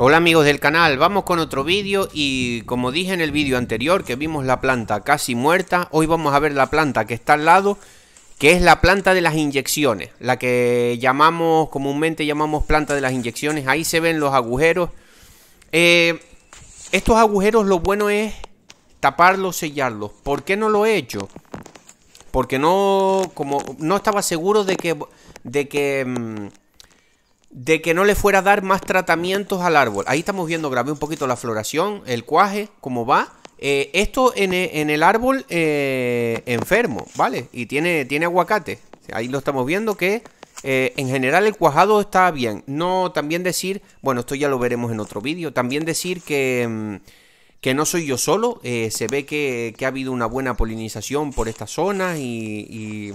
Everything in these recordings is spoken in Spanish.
Hola amigos del canal, vamos con otro vídeo y como dije en el vídeo anterior que vimos la planta casi muerta, hoy vamos a ver la planta que está al lado, que es la planta de las inyecciones, la que llamamos, comúnmente llamamos planta de las inyecciones, ahí se ven los agujeros. Eh, estos agujeros lo bueno es taparlos, sellarlos. ¿Por qué no lo he hecho? Porque no, como, no estaba seguro de que... De que mm, de que no le fuera a dar más tratamientos al árbol. Ahí estamos viendo, grabé un poquito la floración, el cuaje, cómo va. Eh, esto e, en, el árbol eh, enfermo, ¿vale? Y tiene, tiene aguacate. Ahí lo estamos viendo que eh, en general el cuajado está bien. No también decir, bueno, esto ya lo veremos en otro vídeo, también decir que, mm, que no soy yo solo. se ve que, ha habido una buena polinización por estas zonas y, y,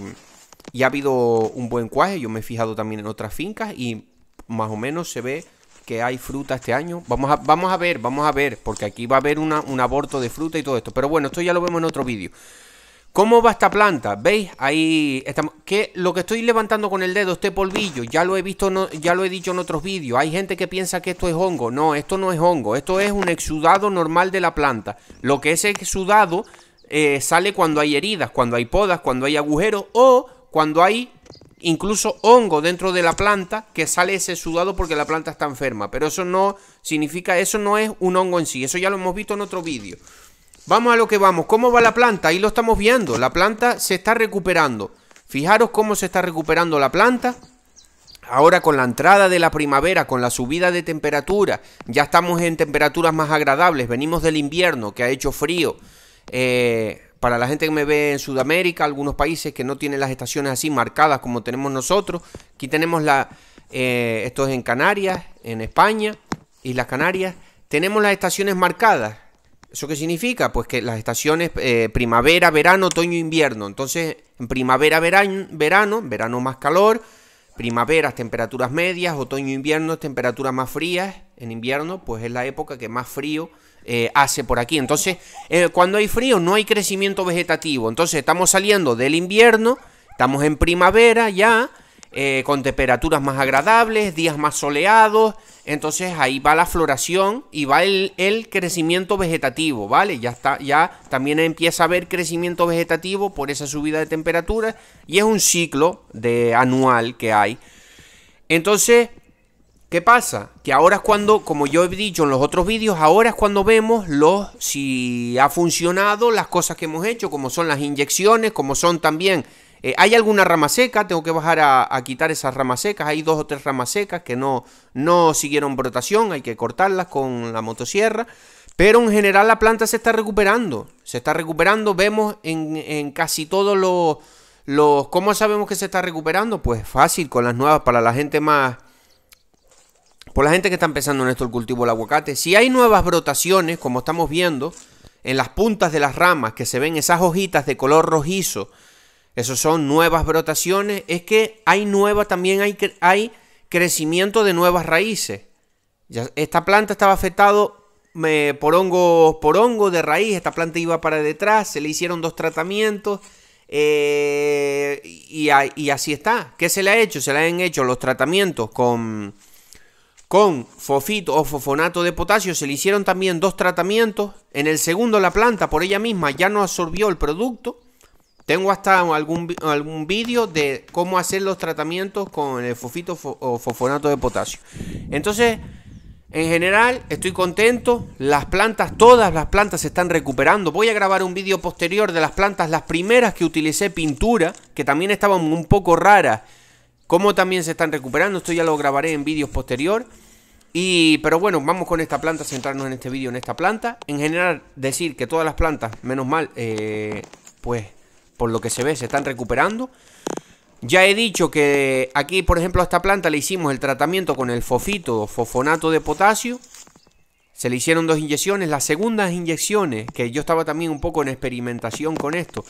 y ha habido un buen cuaje. Yo me he fijado también en otras fincas y más o menos se ve que hay fruta este año. Vamos a, vamos a ver, vamos a ver, porque aquí va a haber un aborto de fruta y todo esto. Pero bueno, esto ya lo vemos en otro vídeo. ¿Cómo va esta planta? ¿Veis? Ahí estamos. Que lo que estoy levantando con el dedo, este polvillo, ya lo he visto, ya lo he dicho en otros vídeos. Hay gente que piensa que esto es hongo. No, esto no es hongo. Esto es un exudado normal de la planta. Lo que es exudado eh, sale cuando hay heridas, cuando hay podas, cuando hay agujeros o cuando hay incluso hongo dentro de la planta que sale ese sudado porque la planta está enferma. Pero eso no significa, eso no es un hongo en sí, eso ya lo hemos visto en otro vídeo. Vamos a lo que vamos, ¿cómo va la planta? Ahí lo estamos viendo, la planta se está recuperando. Fijaros cómo se está recuperando la planta. Ahora con la entrada de la primavera, con la subida de temperatura, ya estamos en temperaturas más agradables, venimos del invierno que ha hecho frío. Eh, para la gente que me ve en Sudamérica, algunos países que no tienen las estaciones así marcadas como tenemos nosotros. Aquí tenemos la, eh, esto es en Canarias, en España, Islas Canarias. Tenemos las estaciones marcadas. ¿Eso qué significa? Pues que las estaciones eh, primavera, verano, otoño, invierno. Entonces, en primavera, verano, verano, más calor, primaveras, temperaturas medias, otoño, invierno, temperaturas más frías. En invierno, pues es la época que más frío eh, hace por aquí. Entonces, eh, cuando hay frío no hay crecimiento vegetativo. Entonces, estamos saliendo del invierno, estamos en primavera ya, eh, con temperaturas más agradables, días más soleados. Entonces ahí va la floración y va el, crecimiento vegetativo, ¿vale? Ya está, ya también empieza a haber crecimiento vegetativo por esa subida de temperatura y es un ciclo de anual que hay. Entonces, ¿Qué pasa? Que ahora es cuando, como yo he dicho en los otros vídeos, ahora es cuando vemos los si ha funcionado las cosas que hemos hecho, como son las inyecciones, como son también. Eh, ¿Hay alguna rama seca? Tengo que bajar a, quitar esas ramas secas. Hay dos o tres ramas secas que no, no siguieron brotación, hay que cortarlas con la motosierra. Pero en general la planta se está recuperando. Se está recuperando. Vemos en, casi todos los, los... ¿Cómo sabemos que se está recuperando? Pues fácil, con las nuevas, para la gente más por la gente que está empezando en esto el cultivo del aguacate, si hay nuevas brotaciones, como estamos viendo, en las puntas de las ramas que se ven esas hojitas de color rojizo, esos son nuevas brotaciones, es que hay nueva, también hay, hay crecimiento de nuevas raíces. esta planta estaba afectado por hongos por hongo de raíz, esta planta iba para detrás, se le hicieron dos tratamientos eh, y, y, así está. ¿Qué se le ha hecho? Se le han hecho los tratamientos con con fosfito o fofonato de potasio. Se le hicieron también dos tratamientos. En el segundo la planta por ella misma ya no absorbió el producto. Tengo hasta algún, algún vídeo de cómo hacer los tratamientos con el fosfito o fosfonato de potasio. Entonces, en general, estoy contento. Las plantas, todas las plantas se están recuperando. Voy a grabar un vídeo posterior de las plantas, las primeras que utilicé pintura, que también estaban un poco raras. Cómo también se están recuperando. Esto ya lo grabaré en vídeos posterior. Y, pero bueno, vamos con esta planta, centrarnos en este vídeo en esta planta. En general, decir que todas las plantas, menos mal, eh, pues por lo que se ve, se están recuperando. Ya he dicho que aquí, por ejemplo, a esta planta le hicimos el tratamiento con el fofito fosfonato de potasio. Se le hicieron dos inyecciones. Las segundas inyecciones, que yo estaba también un poco en experimentación con esto,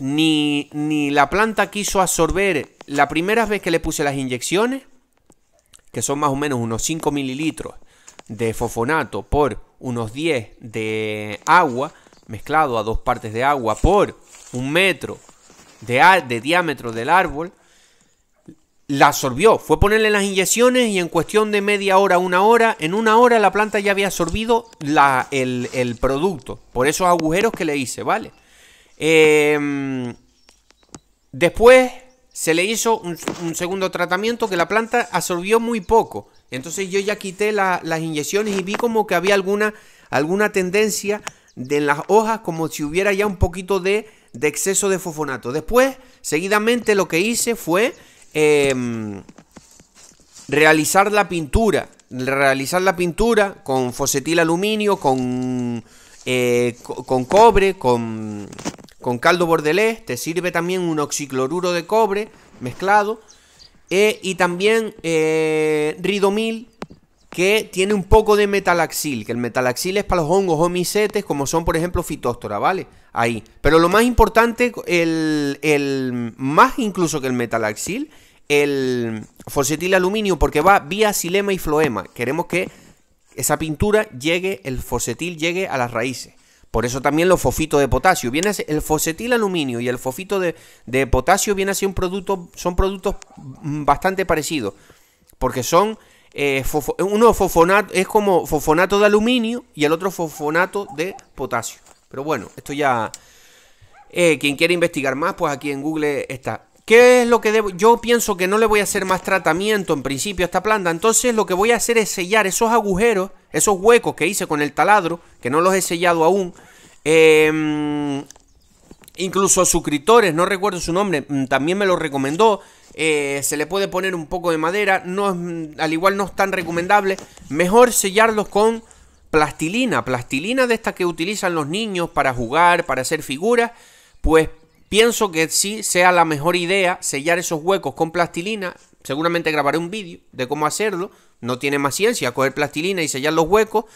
ni, ni la planta quiso absorber la primera vez que le puse las inyecciones que son más o menos unos 5 mililitros de fofonato por unos 10 de agua, mezclado a dos partes de agua por un metro de, diámetro del árbol, la absorbió. Fue ponerle las inyecciones y en cuestión de media hora, una hora, en una hora la planta ya había absorbido el, producto. Por esos agujeros que le hice, ¿vale? Em, después se le hizo un, segundo tratamiento que la planta absorbió muy poco. Entonces yo ya quité las inyecciones y vi como que había alguna, alguna tendencia de las hojas como si hubiera ya un poquito de, exceso de fosfonato. Después, seguidamente lo que hice fue em, realizar la pintura. Realizar la pintura con fosetil aluminio, con eh, cobre, con, con caldo bordelés te sirve también un oxicloruro de cobre mezclado. Eh, y también eh, ridomil que tiene un poco de metalaxil, que el metalaxil es para los hongos o micetes, como son por ejemplo fitóstora, ¿vale? Ahí. Pero lo más importante, el, más incluso que el metalaxil, el fosetil aluminio, porque va vía silema y floema. Queremos que esa pintura llegue, el fosetil llegue a las raíces. Por eso también los fosfitos de potasio. Viene el fosetil aluminio y el fosfito de, potasio viene así un producto, son productos mm, bastante parecidos. Porque son eh, uno fosfonato, es como fosfonato de aluminio y el otro fosfonato de potasio. Pero bueno, esto ya. Eh, quien quiera investigar más, pues aquí en Google está. ¿Qué es lo que debo? Yo pienso que no le voy a hacer más tratamiento en principio a esta planta. Entonces lo que voy a hacer es sellar esos agujeros, esos huecos que hice con el taladro, que no los he sellado aún. Em, incluso suscriptores, no recuerdo su nombre, mm, también me lo recomendó. Eh, se le puede poner un poco de madera, no mm, al igual no es tan recomendable. Mejor sellarlos con plastilina, plastilina de esta que utilizan los niños para jugar, para hacer figuras. Pues Pienso que sí sea la mejor idea sellar esos huecos con plastilina. Seguramente grabaré un vídeo de cómo hacerlo. No tiene más ciencia coger plastilina y sellar los huecos.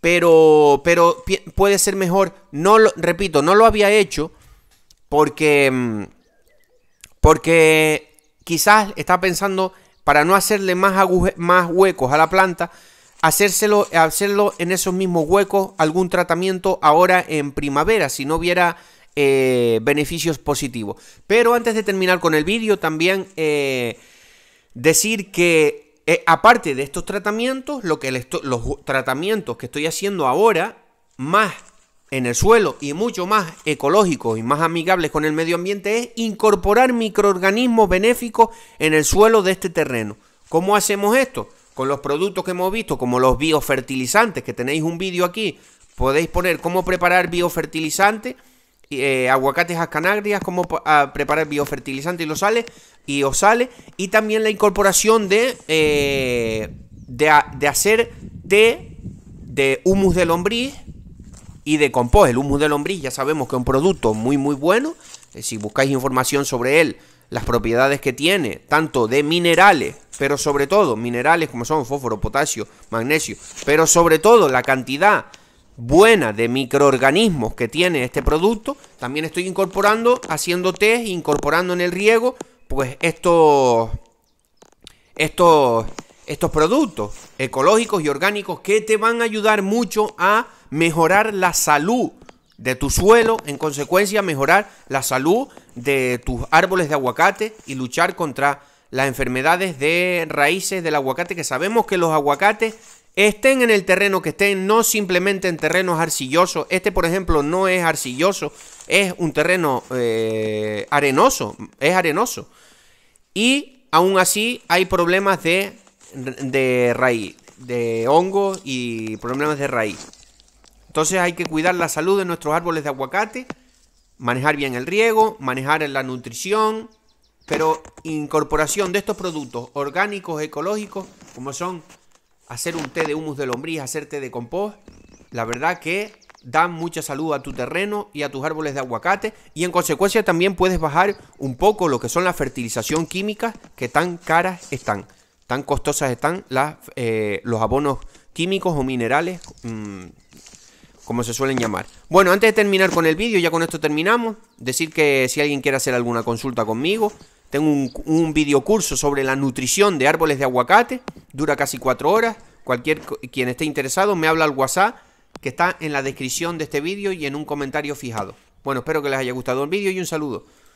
Pero, pero puede ser mejor. No lo, repito, no lo había hecho porque, mm, porque quizás está pensando para no hacerle más, más huecos a la planta, hacérselo, hacerlo en esos mismos huecos algún tratamiento ahora en primavera. Si no hubiera eh, beneficios positivos. Pero antes de terminar con el vídeo, también eh, decir que eh, aparte de estos tratamientos, lo que los tratamientos que estoy haciendo ahora, más en el suelo y mucho más ecológicos y más amigables con el medio ambiente, es incorporar microorganismos benéficos en el suelo de este terreno. ¿Cómo hacemos esto? Con los productos que hemos visto, como los biofertilizantes, que tenéis un vídeo aquí, podéis poner cómo preparar biofertilizantes... Eh, aguacates a como ah, preparar biofertilizante y lo sale y os sale. Y también la incorporación de, eh, de, hacer té de humus de lombriz y de compost. El humus de lombriz ya sabemos que es un producto muy muy bueno. Eh, si buscáis información sobre él, las propiedades que tiene, tanto de minerales, pero sobre todo minerales como son fósforo, potasio, magnesio, pero sobre todo la cantidad buena de microorganismos que tiene este producto. También estoy incorporando, haciendo test, incorporando en el riego, pues estos, estos, estos productos ecológicos y orgánicos que te van a ayudar mucho a mejorar la salud de tu suelo, en consecuencia mejorar la salud de tus árboles de aguacate y luchar contra las enfermedades de raíces del aguacate, que sabemos que los aguacates Estén en el terreno que estén, no simplemente en terrenos arcillosos. Este, por ejemplo, no es arcilloso, es un terreno eh, arenoso, es arenoso. Y aún así hay problemas de, de raíz, de hongos y problemas de raíz. Entonces hay que cuidar la salud de nuestros árboles de aguacate, manejar bien el riego, manejar la nutrición, pero incorporación de estos productos orgánicos, ecológicos, como son hacer un té de humus de lombriz, hacer té de compost, la verdad que dan mucha salud a tu terreno y a tus árboles de aguacate y en consecuencia también puedes bajar un poco lo que son las fertilización químicas que tan caras están, tan costosas están eh, los abonos químicos o minerales, mm, como se suelen llamar. Bueno, antes de terminar con el vídeo, ya con esto terminamos, decir que si alguien quiere hacer alguna consulta conmigo, tengo un, un videocurso sobre la nutrición de árboles de aguacate. Dura casi cuatro horas. Cualquier quien esté interesado me habla al WhatsApp que está en la descripción de este vídeo y en un comentario fijado. Bueno, espero que les haya gustado el vídeo y un saludo.